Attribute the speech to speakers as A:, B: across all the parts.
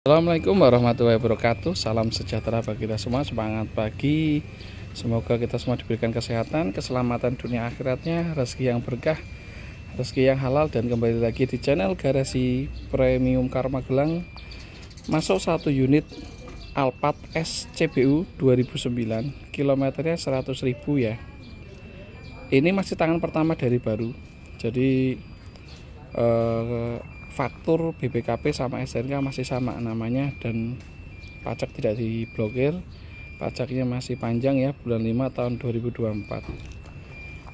A: Assalamualaikum warahmatullahi wabarakatuh Salam sejahtera bagi kita semua Semangat pagi Semoga kita semua diberikan kesehatan Keselamatan dunia akhiratnya Rezeki yang berkah Rezeki yang halal Dan kembali lagi di channel Garasi Premium Karma Gelang Masuk satu unit Alphard SCBU 2009 Kilometernya 100 ribu ya Ini masih tangan pertama dari baru Jadi eh, faktur BPKP sama SNK masih sama namanya dan pajak tidak diblokir pajaknya masih panjang ya bulan 5 tahun 2024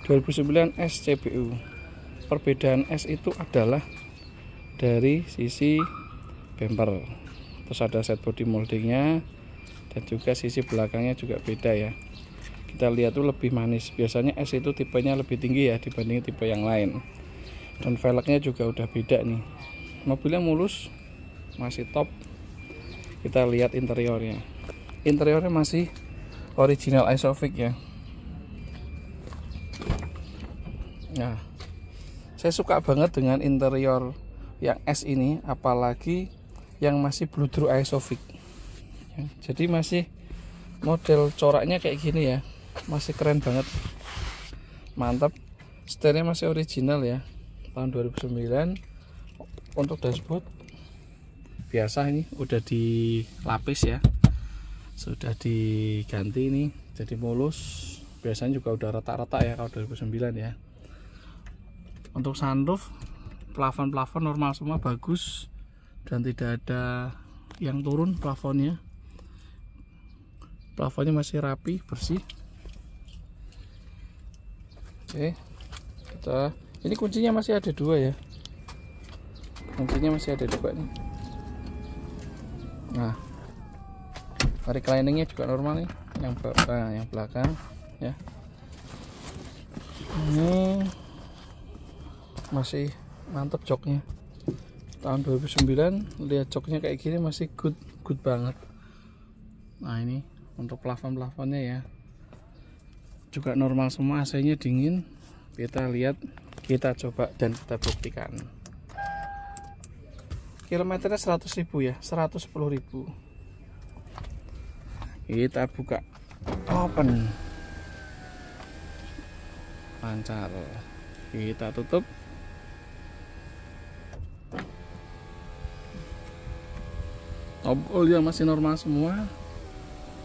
A: 2009 SCBU perbedaan S itu adalah dari sisi bumper terus ada set body moldingnya dan juga sisi belakangnya juga beda ya kita lihat tuh lebih manis biasanya S itu tipenya lebih tinggi ya dibanding tipe yang lain dan velgnya juga udah beda nih mobilnya mulus masih top kita lihat interiornya interiornya masih original Isofix ya nah saya suka banget dengan interior yang S ini apalagi yang masih blue bludru Isofix ya, jadi masih model coraknya kayak gini ya masih keren banget mantap setirnya masih original ya tahun 2009 untuk dashboard biasa ini udah dilapis ya sudah diganti ini jadi mulus biasanya juga udah retak-retak ya kalau 2009 ya untuk sunroof plafon-plafon normal semua bagus dan tidak ada yang turun plafonnya plafonnya masih rapi bersih oke kita ini kuncinya masih ada dua ya kuncinya masih ada juga nih nah recliningnya juga normal nih yang nah, yang belakang ya ini masih mantep joknya tahun 2009 lihat joknya kayak gini masih good good banget nah ini untuk plafon-plafonnya ya juga normal semua AC nya dingin kita lihat kita coba dan kita buktikan kilometernya 100 ribu ya 110 ribu kita buka open lancar kita tutup oh, yang masih normal semua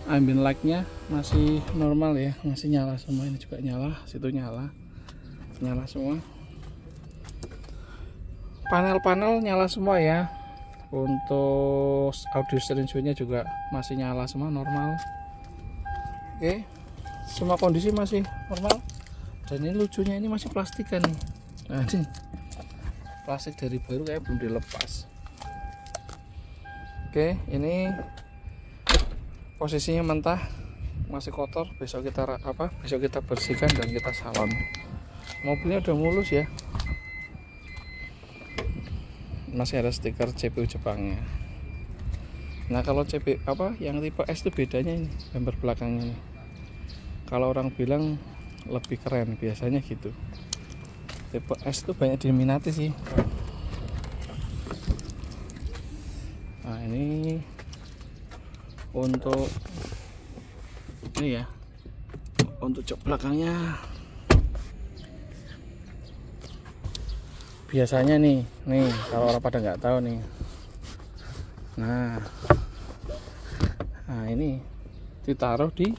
A: ambient lightnya masih normal ya masih nyala semua ini juga nyala situ nyala nyala semua panel-panel nyala semua ya untuk audio stereo-nya juga masih nyala semua normal oke semua kondisi masih normal dan ini lucunya ini masih plastikan nih nah ini plastik dari baru kayak belum dilepas oke ini posisinya mentah masih kotor besok kita apa besok kita bersihkan dan kita salon mobilnya udah mulus ya masih ada stiker CPU Jepangnya nah kalau CB apa yang tipe S itu bedanya ini bumper belakangnya Ini. kalau orang bilang lebih keren biasanya gitu tipe S itu banyak diminati sih nah ini untuk ini ya untuk jok belakangnya biasanya nih nih kalau orang pada nggak tahu nih nah nah ini ditaruh di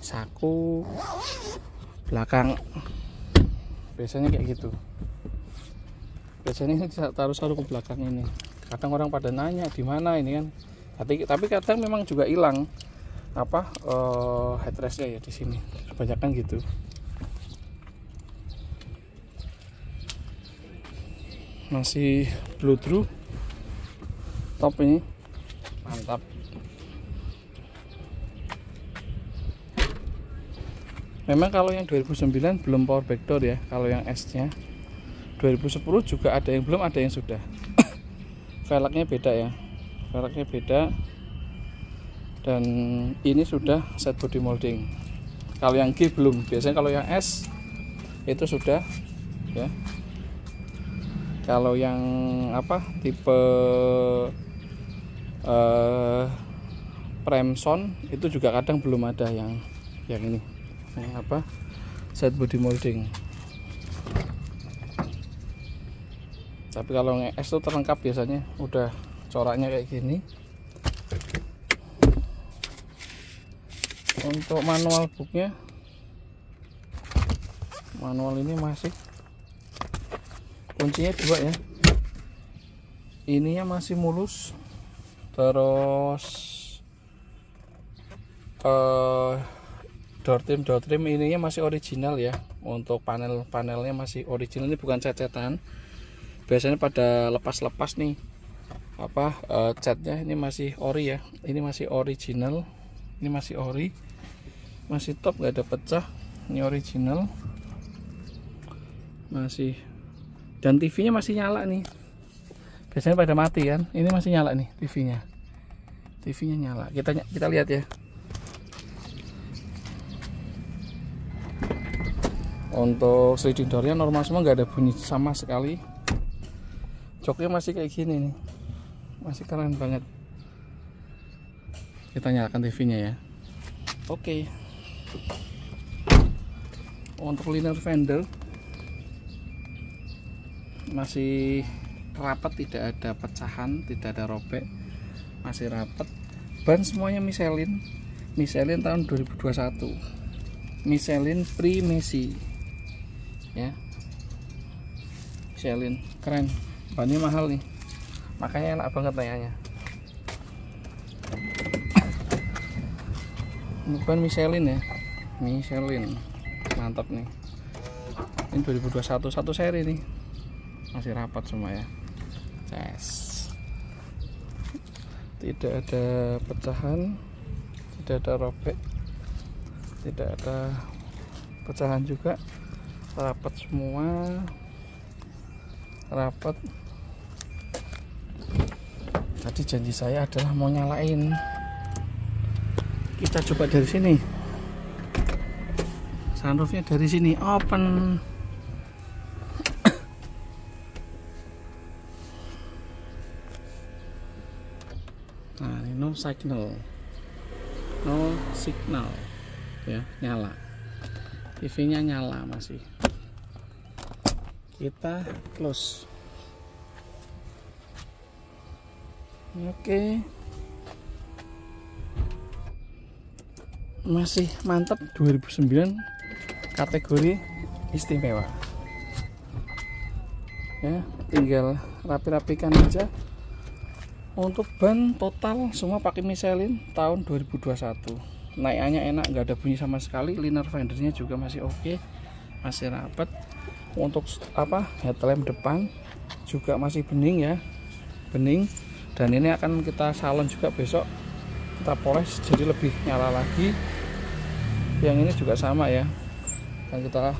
A: saku belakang biasanya kayak gitu biasanya taruh selalu ke belakang ini kadang orang pada nanya di mana ini kan tapi tapi kadang memang juga hilang apa uh, eh, headrestnya ya di sini kebanyakan gitu masih blue true top ini mantap memang kalau yang 2009 belum power backdoor ya kalau yang S nya 2010 juga ada yang belum ada yang sudah velgnya beda ya velgnya beda dan ini sudah set body molding kalau yang G belum biasanya kalau yang S itu sudah ya kalau yang apa tipe eh, Premson itu juga kadang belum ada yang yang ini yang apa set body molding tapi kalau yang itu terlengkap biasanya udah coraknya kayak gini untuk manual booknya manual ini masih kuncinya dua ya ininya masih mulus terus uh, door trim door trim ininya masih original ya untuk panel panelnya masih original ini bukan catan biasanya pada lepas-lepas nih apa uh, catnya ini masih ori ya ini masih original ini masih ori masih top nggak ada pecah ini original masih dan TV-nya masih nyala nih biasanya pada mati kan ini masih nyala nih TV-nya TV-nya nyala kita kita lihat ya untuk sliding door-nya normal semua nggak ada bunyi sama sekali joknya masih kayak gini nih masih keren banget kita nyalakan TV nya ya oke okay. untuk liner fender masih rapat tidak ada pecahan tidak ada robek masih rapat ban semuanya Michelin Michelin tahun 2021 Michelin Primesi ya Michelin keren bannya mahal nih makanya enak banget tanyanya bukan Michelin ya Michelin mantap nih ini 2021 satu seri nih masih rapat semua ya tes tidak ada pecahan tidak ada robek tidak ada pecahan juga rapat semua rapat tadi janji saya adalah mau nyalain kita coba dari sini sunroofnya dari sini open signal no signal ya nyala TV nya nyala masih kita close oke masih mantap 2009 kategori istimewa ya tinggal rapi-rapikan aja untuk ban total semua pakai Michelin tahun 2021 naikannya enak nggak ada bunyi sama sekali liner fendernya juga masih oke okay, masih rapat untuk apa headlamp depan juga masih bening ya bening dan ini akan kita salon juga besok kita poles jadi lebih nyala lagi yang ini juga sama ya dan kita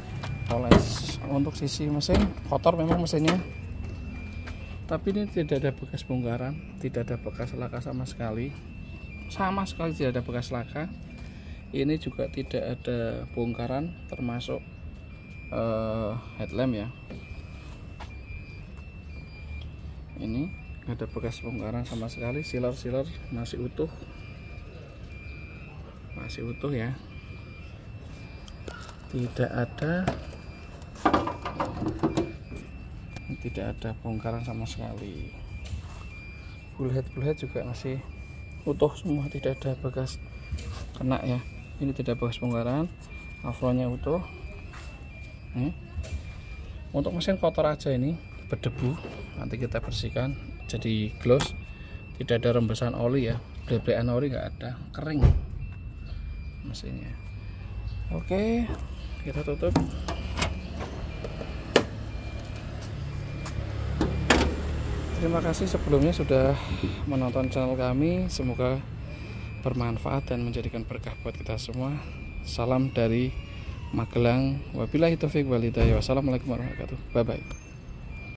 A: poles untuk sisi mesin kotor memang mesinnya tapi ini tidak ada bekas bongkaran tidak ada bekas laka sama sekali sama sekali tidak ada bekas laka ini juga tidak ada bongkaran termasuk uh, headlamp ya ini tidak ada bekas bongkaran sama sekali silar-silar masih utuh masih utuh ya tidak ada tidak ada bongkaran sama sekali bullhead bullhead juga masih utuh semua tidak ada bekas kena ya ini tidak bekas bongkaran afronnya utuh hmm. untuk mesin kotor aja ini berdebu nanti kita bersihkan jadi gloss tidak ada rembesan oli ya blebean oli nggak ada kering mesinnya oke kita tutup Terima kasih sebelumnya sudah menonton channel kami. Semoga bermanfaat dan menjadikan berkah buat kita semua. Salam dari Magelang. Wabillahi taufik walhidayah. Wassalamualaikum warahmatullahi wabarakatuh. Bye bye.